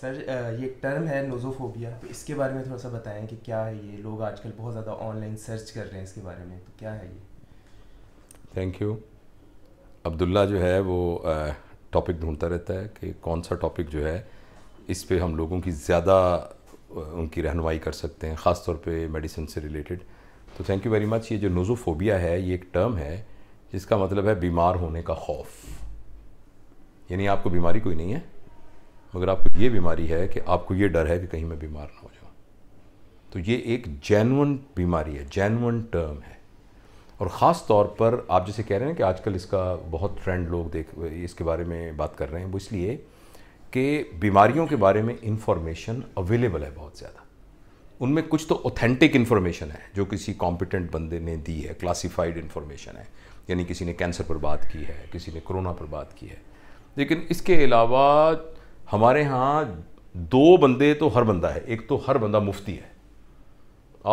Sir ये term है नोजोफोबिया तो इसके बारे में थोड़ा सा बताएं कि क्या है ये लोग आजकल बहुत ज़्यादा ऑनलाइन सर्च कर रहे हैं इसके बारे में तो क्या है ये थैंक यू अब्दुल्ला जो है वो टॉपिक ढूंढता रहता है कि कौन सा टॉपिक जो है इस पर हम लोगों की ज़्यादा उनकी रहनमाई कर सकते हैं ख़ास तौर पर मेडिसिन से रिलेटेड तो थैंक यू वेरी मच ये जो नोजोफोबिया है ये एक टर्म है जिसका मतलब है बीमार होने का खौफ यानी आपको बीमारी कोई नहीं है मगर आपको ये बीमारी है कि आपको ये डर है कि कहीं मैं बीमार ना हो जाऊँ तो ये एक जैनवन बीमारी है जैनवन टर्म है और ख़ास तौर पर आप जैसे कह रहे हैं कि आजकल इसका बहुत ट्रेंड लोग देख इसके बारे में बात कर रहे हैं वो इसलिए कि बीमारियों के बारे में इंफॉर्मेशन अवेलेबल है बहुत ज़्यादा उनमें कुछ तो ऑथेंटिक इन्फॉर्मेशन है जो किसी कॉम्पिटेंट बंदे ने दी है क्लासिफाइड इन्फॉर्मेशन है यानी किसी ने कैंसर पर बात की है किसी ने कोरोना पर बात की है लेकिन इसके अलावा हमारे यहाँ दो बंदे तो हर बंदा है एक तो हर बंदा मुफ्ती है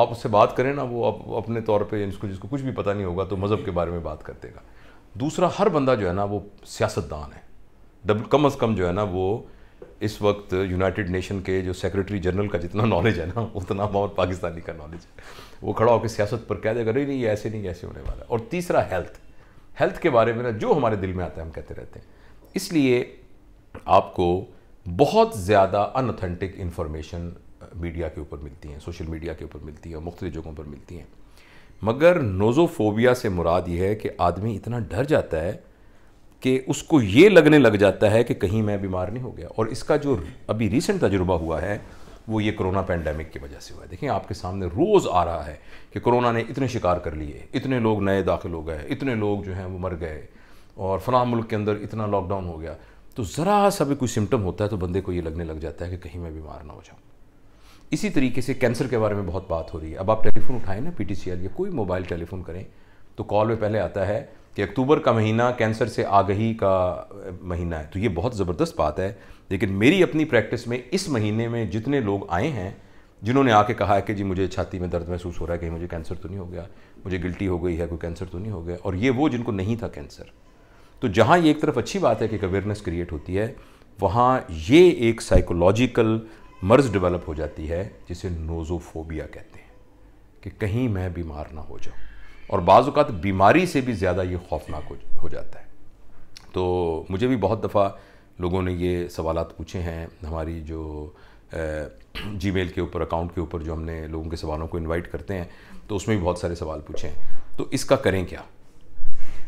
आप उससे बात करें ना वो आप अपने तौर पे जिसको जिसको कुछ भी पता नहीं होगा तो मज़हब के बारे में बात कर देगा दूसरा हर बंदा जो है ना वो सियासतदान है डब कम अज़ कम जो है ना वो इस वक्त यूनाइटेड नेशन के जो सेक्रेटरी जनरल का जितना नॉलेज है ना उतना मोहम्मद पाकिस्तानी का नॉलेज है वो खड़ा होकर सियासत पर कह देगा नहीं नहीं ऐसे नहीं ऐसे होने वाला है और तीसरा हेल्थ हेल्थ के बारे में ना जो हमारे दिल में आता है हम कहते रहते हैं इसलिए आपको बहुत ज़्यादा अनऑथेंटिक इन्फॉर्मेशन मीडिया के ऊपर मिलती हैं सोशल मीडिया के ऊपर मिलती हैं मुख्तलि जगहों पर मिलती हैं मगर नोज़ोफोबिया से मुराद ये है कि आदमी इतना डर जाता है कि उसको ये लगने लग जाता है कि कहीं मैं बीमार नहीं हो गया और इसका जो अभी रिसेंट तजुर्बा हुआ है वो ये कोरोना पैंडमिक की वजह से हुआ है देखिए आपके सामने रोज़ आ रहा है कि कोरोना ने इतने शिकार कर लिए इतने लोग नए दाखिल हो गए इतने लोग जो हैं वो मर गए और फला मुल्क के अंदर इतना लॉकडाउन हो गया तो ज़रा सा भी कोई सिम्टम होता है तो बंदे को ये लगने लग जाता है कि कहीं मैं बीमार ना हो जाऊँ इसी तरीके से कैंसर के बारे में बहुत बात हो रही है अब आप टेलीफोन उठाएं ना पी या कोई मोबाइल टेलीफोन करें तो कॉल में पहले आता है कि अक्टूबर का महीना कैंसर से आगही का महीना है तो ये बहुत ज़बरदस्त बात है लेकिन मेरी अपनी प्रैक्टिस में इस महीने में जितने लोग आए हैं जिन्होंने आके कहा है कि जी मुझे छाती में दर्द महसूस हो रहा है कहीं मुझे कैंसर तो नहीं हो गया मुझे गिल्टी हो गई है कोई कैंसर तो नहीं हो गया और ये वो जिनको नहीं था कैंसर तो जहाँ ये एक तरफ अच्छी बात है कि एक अवेयरनेस क्रिएट होती है वहाँ ये एक साइकोलॉजिकल मर्ज डेवलप हो जाती है जिसे नोजोफोबिया कहते हैं कि कहीं मैं बीमार ना हो जाऊँ और बाज़ात बीमारी से भी ज़्यादा ये खौफनाक हो जाता है तो मुझे भी बहुत दफ़ा लोगों ने ये सवाल पूछे हैं हमारी जो जी मेल के ऊपर अकाउंट के ऊपर जो हमने लोगों के सवालों को इनवाइट करते हैं तो उसमें भी बहुत सारे सवाल पूछे हैं तो इसका करें क्या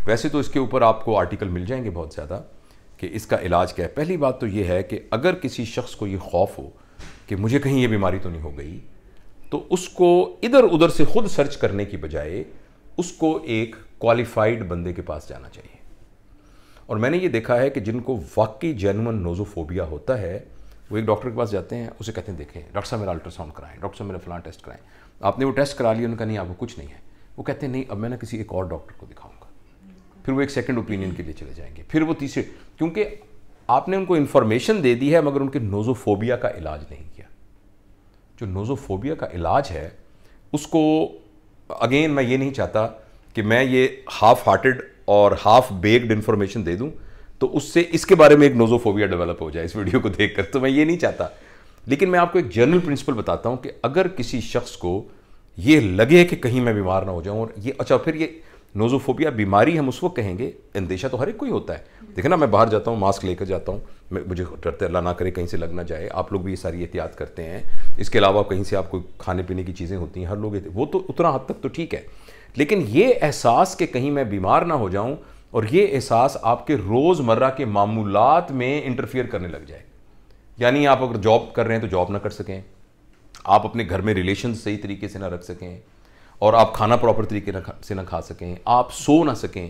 वैसे तो इसके ऊपर आपको आर्टिकल मिल जाएंगे बहुत ज़्यादा कि इसका इलाज क्या है पहली बात तो ये है कि अगर किसी शख्स को ये खौफ हो कि मुझे कहीं ये बीमारी तो नहीं हो गई तो उसको इधर उधर से खुद सर्च करने की बजाय उसको एक क्वालिफाइड बंदे के पास जाना चाहिए और मैंने ये देखा है कि जिनको वाकई जेनवन नोजोफोबिया होता है वो एक डॉक्टर के पास जाते हैं उसे कहते हैं देखें डॉक्टर साहब मेरा अल्ट्रासाउंड कराएं डॉक्टर साहब मेरा फलान टेस्ट कराएं आपने वो टेस्ट करा लिया उनका नहीं आपको कुछ नहीं है वो कहते हैं नहीं अब मैं ना किसी एक और डॉक्टर को दिखाऊंगा फिर वो एक सेकेंड ओपिनियन के लिए चले जाएंगे फिर वो तीसरे क्योंकि आपने उनको इन्फॉर्मेशन दे दी है मगर उनके नोजोफोबिया का इलाज नहीं किया जो नोजोफोबिया का इलाज है उसको अगेन मैं ये नहीं चाहता कि मैं ये हाफ हार्टेड और हाफ बेग्ड इन्फॉर्मेशन दे दूं तो उससे इसके बारे में एक नोजोफोबिया डेवलप हो जाए इस वीडियो को देखकर तो मैं ये नहीं चाहता लेकिन मैं आपको एक जनरल प्रिंसिपल बताता हूं कि अगर किसी शख्स को ये लगे कि कहीं मैं बीमार ना हो जाऊं और ये अच्छा फिर ये नोजोफोबिया बीमारी हम उसको कहेंगे अंदेशा तो हर एक कोई होता है देखे ना मैं बाहर जाता हूँ मास्क लेकर जाता हूँ मैं मुझे डरते अल्लाह ना करे कहीं से लग ना जाए आप लोग भी ये सारी एहतियात करते हैं इसके अलावा कहीं से आपको खाने पीने की चीज़ें होती हैं हर लोग वो तो उतना हद तक तो ठीक है लेकिन ये एहसास कि कहीं मैं बीमार ना हो जाऊँ और ये एहसास आपके रोज़मर्रा के मामूलत में इंटरफियर करने लग जाए यानी आप अगर जॉब कर रहे हैं तो जॉब ना कर सकें आप अपने घर में रिलेशन सही तरीके से ना रख सकें और आप खाना प्रॉपर तरीके से ना खा सकें आप सो ना सकें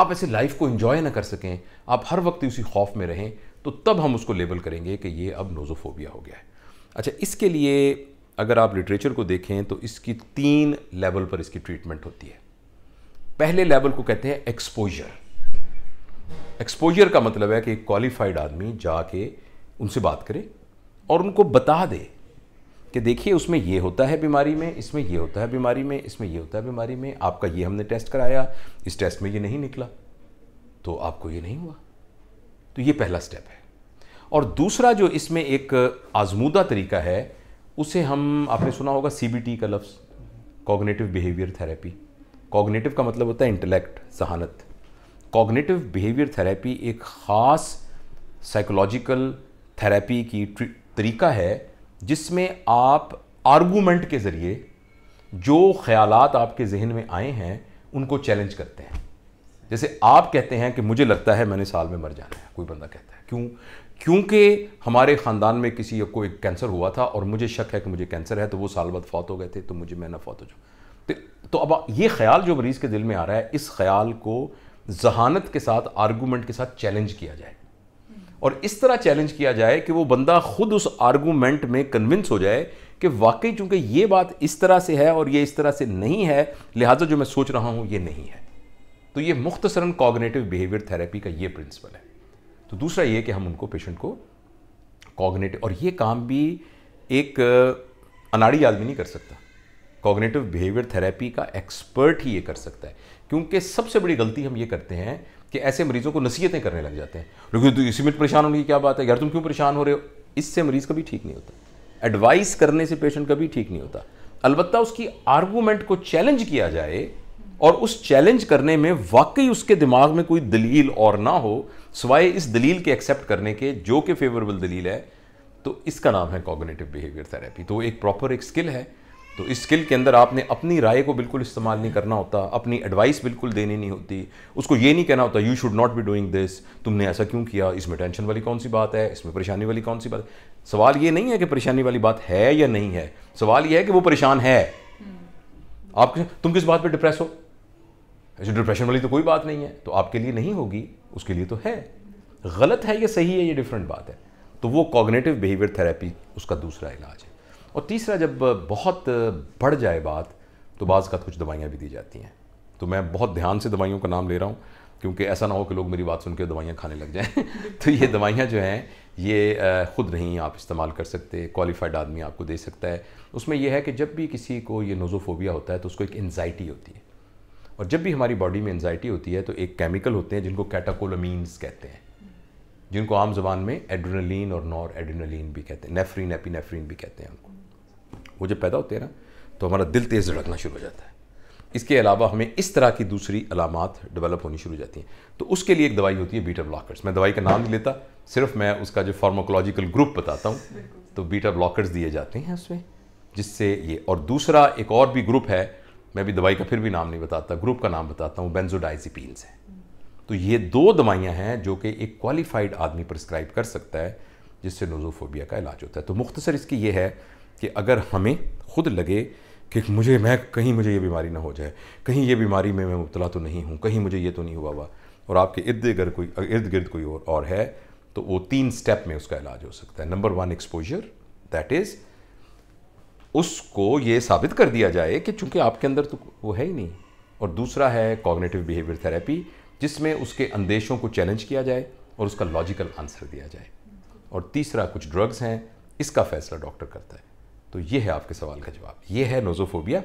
आप ऐसे लाइफ को इन्जॉय ना कर सकें आप हर वक्त उसी खौफ में रहें तो तब हम उसको लेबल करेंगे कि ये अब नोजोफोबिया हो गया है अच्छा इसके लिए अगर आप लिटरेचर को देखें तो इसकी तीन लेवल पर इसकी ट्रीटमेंट होती है पहले लेवल को कहते हैं एक्सपोजर एक्सपोजर का मतलब है कि एक क्वालिफाइड आदमी जाके उनसे बात करे और उनको बता दे कि देखिए उसमें ये होता है बीमारी में इसमें ये होता है बीमारी में इसमें ये होता है बीमारी में आपका ये हमने टेस्ट कराया इस टेस्ट में ये नहीं निकला तो आपको ये नहीं हुआ तो ये पहला स्टेप है और दूसरा जो इसमें एक आजमूदा तरीका है उसे हम आपने सुना होगा सी का लफ्ज़ कॉग्नेटिव बिहेवियर थेरेपी कॉग्नेटिव का मतलब होता है इंटेलेक्ट जहानत कॉग्नेटिव बिहेवियर थेरेपी एक ख़ास साइकोलॉजिकल थेरेपी की तरीका है जिसमें आप आर्गूमेंट के ज़रिए जो ख्याल आपके जहन में आए हैं उनको चैलेंज करते हैं जैसे आप कहते हैं कि मुझे लगता है मैंने साल में मर जाना है कोई बंदा कहता है क्यों क्योंकि हमारे ख़ानदान में किसी को एक कैंसर हुआ था और मुझे शक है कि मुझे कैंसर है तो वो साल बाद फौत हो गए थे तो मुझे मैं ना फौत हो जाऊँ तो, तो अब ये ख्याल जो मरीज़ के दिल में आ रहा है इस ख्याल को जहानत के साथ आर्गूमेंट के साथ चैलेंज किया जाए और इस तरह चैलेंज किया जाए कि वो बंदा खुद उस आर्गूमेंट में कन्विंस हो जाए कि वाकई चूंकि ये बात इस तरह से है और ये इस तरह से नहीं है लिहाजा जो मैं सोच रहा हूँ ये नहीं है तो ये मुख्तसरन कॉग्नेटिव बिहेवियर थेरेपी का ये प्रिंसिपल है तो दूसरा ये कि हम उनको पेशेंट को कॉग्नेटिव और ये काम भी एक अनाड़ी आदमी नहीं कर सकता कॉग्नेटिव बिहेवियर थेरेपी का एक्सपर्ट ही ये कर सकता है क्योंकि सबसे बड़ी गलती हम ये करते हैं कि ऐसे मरीजों को नसीहतें करने लग जाते हैं लेकिन तो इसी में परेशान होने की क्या बात है यार तुम क्यों परेशान हो रहे हो इससे मरीज़ कभी ठीक नहीं होता एडवाइस करने से पेशेंट कभी ठीक नहीं होता अलबत्त उसकी आर्गूमेंट को चैलेंज किया जाए और उस चैलेंज करने में वाकई उसके दिमाग में कोई दलील और ना हो सिवाय इस दलील के एक्सेप्ट करने के जो कि फेवरेबल दलील है तो इसका नाम है कॉग्नेटिव बिहेवियर थेरेपी तो एक प्रॉपर एक स्किल है तो इस स्किल के अंदर आपने अपनी राय को बिल्कुल इस्तेमाल नहीं करना होता अपनी एडवाइस बिल्कुल देनी नहीं होती उसको ये नहीं कहना होता you should not be doing this तुमने ऐसा क्यों किया इसमें टेंशन वाली कौन सी बात है इसमें परेशानी वाली कौन सी बात है सवाल ये नहीं है कि परेशानी वाली बात है या नहीं है सवाल यह है कि वो परेशान है हम्म। आप तुम किस बात पर डिप्रेस हो ऐसे डिप्रेशन वाली तो कोई बात नहीं है तो आपके लिए नहीं होगी उसके लिए तो है गलत है या सही है ये डिफरेंट बात है तो वो कॉग्नेटिव बिहेवियर थेरेपी उसका दूसरा इलाज है और तीसरा जब बहुत बढ़ जाए बात तो बाज़ का कुछ दवाइयाँ भी दी जाती हैं तो मैं बहुत ध्यान से दवाइयों का नाम ले रहा हूँ क्योंकि ऐसा ना हो कि लोग मेरी बात सुनकर दवाइयाँ खाने लग जाएं तो ये दवाइयाँ जो हैं ये ख़ुद नहीं आप इस्तेमाल कर सकते क्वालिफाइड आदमी आपको दे सकता है उसमें यह है कि जब भी किसी को ये नोजोफोबिया होता है तो उसको एक एनजाइटी होती है और जब भी हमारी बॉडी में एनजाइटी होती है तो एक केमिकल होते हैं जिनको कैटाकोलमीनस कहते हैं जिनको आम जबान में एड्रेनलिन और नॉर एड्रेनलिन भी कहते हैं नेफ्रीन एपी भी कहते हैं उनको वो जब पैदा होते हैं ना तो हमारा दिल तेज़ धड़कना शुरू हो जाता है इसके अलावा हमें इस तरह की दूसरी अलामत डेवलप होनी शुरू हो जाती हैं तो उसके लिए एक दवाई होती है बीटा ब्लॉकर्स मैं दवाई का नाम नहीं लेता सिर्फ मैं उसका जो फार्माकोलॉजिकल ग्रुप बताता हूँ तो बीटा ब्लॉकर्स दिए जाते हैं उसमें जिससे ये और दूसरा एक और भी ग्रुप है मैं भी दवाई का फिर भी नाम नहीं बताता ग्रुप का नाम बताता हूँ बेंजोडाइजीपीन्स है तो ये दो दवाइयाँ हैं जो कि एक क्वालिफाइड आदमी प्रिस्क्राइब कर सकता है जिससे नोजोफोबिया का इलाज होता है तो मुख्तसर इसकी ये है कि अगर हमें खुद लगे कि मुझे मैं कहीं मुझे ये बीमारी ना हो जाए कहीं ये बीमारी में मैं मुबतला तो नहीं हूँ कहीं मुझे ये तो नहीं हुआ हुआ और आपके इर्द गिर्द कोई इर्द गिर्द कोई और, और है तो वो तीन स्टेप में उसका इलाज हो सकता है number one exposure that is उसको ये साबित कर दिया जाए कि चूंकि आपके अंदर तो वो है ही नहीं और दूसरा है कॉग्नेटिव बिहेवियर थेरेपी जिसमें उसके अंदेशों को चैलेंज किया जाए और उसका लॉजिकल आंसर दिया जाए और तीसरा कुछ ड्रग्स हैं इसका फैसला डॉक्टर करता है तो ये है आपके सवाल का जवाब ये है नोजोफोबिया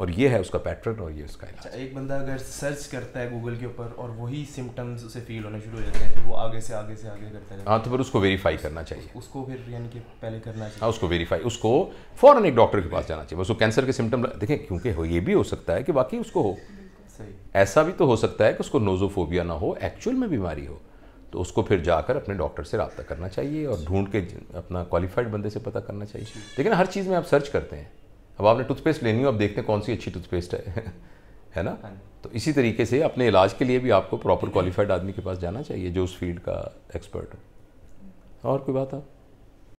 और ये है उसका पैटर्न और ये उसका इलाज अच्छा, एक बंदा अगर सर्च करता है गूगल के ऊपर और वही सिम्टम्स उसे फील होने शुरू हो जाते हैं फिर वो आगे से आगे से आगे करता है हाँ तो फिर उसको वेरीफाई करना चाहिए उसको फिर यानी कि पहले करना चाहिए हाँ उसको वेरीफाई उसको फ़ौरन एक डॉक्टर के पास जाना चाहिए बस वो कैंसर के सिम्टम देखें क्योंकि ये भी हो सकता है कि वाकई उसको हो सही ऐसा भी तो हो सकता है कि उसको नोजोफोबिया ना हो एक्चुअल में बीमारी हो तो उसको फिर जाकर अपने डॉक्टर से रबता करना चाहिए और ढूंढ के अपना क्वालिफाइड बंदे से पता करना चाहिए लेकिन हर चीज़ में आप सर्च करते हैं अब आपने टूथपेस्ट लेनी हो आप देखते हैं कौन सी अच्छी टूथपेस्ट है है ना हाँ तो इसी तरीके से अपने इलाज के लिए भी आपको प्रॉपर क्वालिफाइड आदमी के पास जाना चाहिए जो उस फील्ड का एक्सपर्ट हो और कोई बात आप